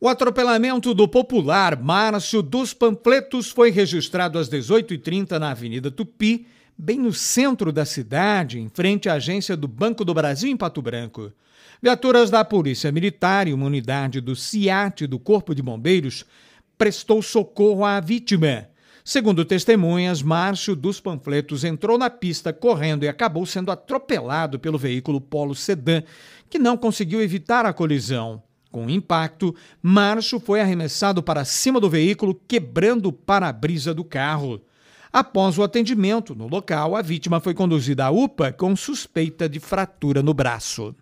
O atropelamento do popular Márcio dos Panfletos foi registrado às 18h30 na Avenida Tupi, bem no centro da cidade, em frente à agência do Banco do Brasil em Pato Branco. Viaturas da Polícia Militar e uma unidade do CIAT do Corpo de Bombeiros prestou socorro à vítima. Segundo testemunhas, Márcio dos Panfletos entrou na pista correndo e acabou sendo atropelado pelo veículo Polo Sedã, que não conseguiu evitar a colisão com impacto, Márcio foi arremessado para cima do veículo, quebrando o para-brisa do carro. Após o atendimento no local, a vítima foi conduzida à UPA com suspeita de fratura no braço.